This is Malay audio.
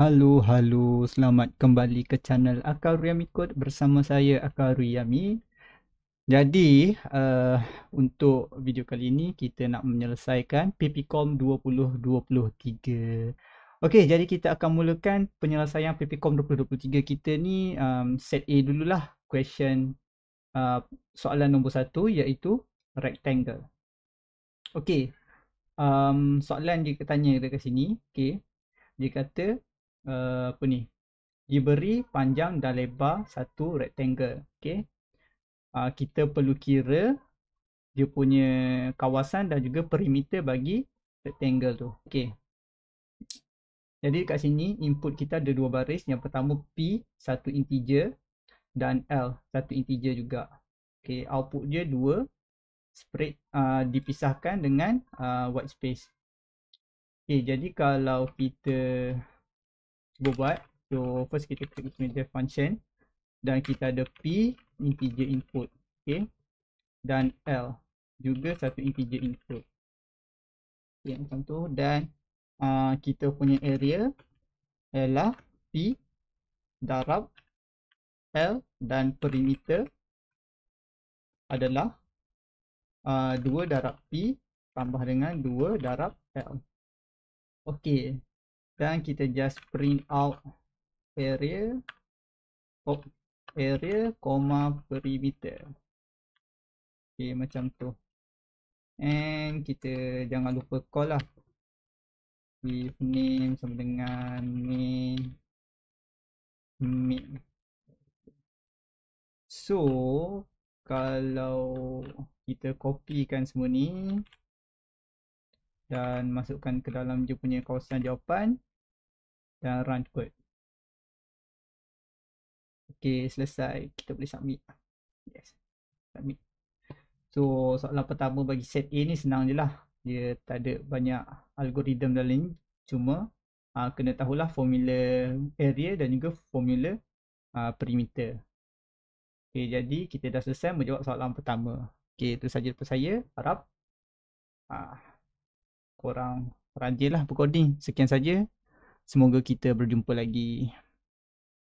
Halo, halo. Selamat kembali ke channel Akaru Yami Code bersama saya Akaru Yami. Jadi, uh, untuk video kali ini kita nak menyelesaikan PPCOM 2023. Okey, jadi kita akan mulakan penyelesaian PPCOM 2023 kita ni um, set A dululah question uh, soalan nombor satu iaitu rectangle. Okey, um, soalan dia tanya dekat sini. Okey, dia kata Eh, apa ni diberi panjang dan lebar satu rectangle okey uh, kita perlu kira dia punya kawasan dan juga perimeter bagi rectangle tu okey jadi dekat sini input kita ada dua baris yang pertama p satu integer dan l satu integer juga okey output dia dua spread uh, dipisahkan dengan uh, white space okey jadi kalau kita cuba buat. So first kita klik integer function dan kita ada p integer input. Okay. Dan l juga satu integer input. Okay macam tu dan uh, kita punya area ialah p darab l dan perimeter adalah uh, 2 darab p tambah dengan 2 darab l. okay dan kita just print out area oh, area comma perimeter ok macam tu and kita jangan lupa call lah with name sama dengan main main so kalau kita copy kan semua ni dan masukkan ke dalam dia punya kawasan jawapan dan run code Okay selesai kita boleh submit Yes submit So soalan pertama bagi set A ni senang je lah Dia tak ada banyak algoritma dalam ni Cuma aa, ah, kena tahulah formula area dan juga formula aa, ah, perimeter Okay jadi kita dah selesai menjawab soalan pertama Okay itu sahaja daripada saya harap aa, ah, Korang rajin lah berkoding sekian saja semoga kita berjumpa lagi.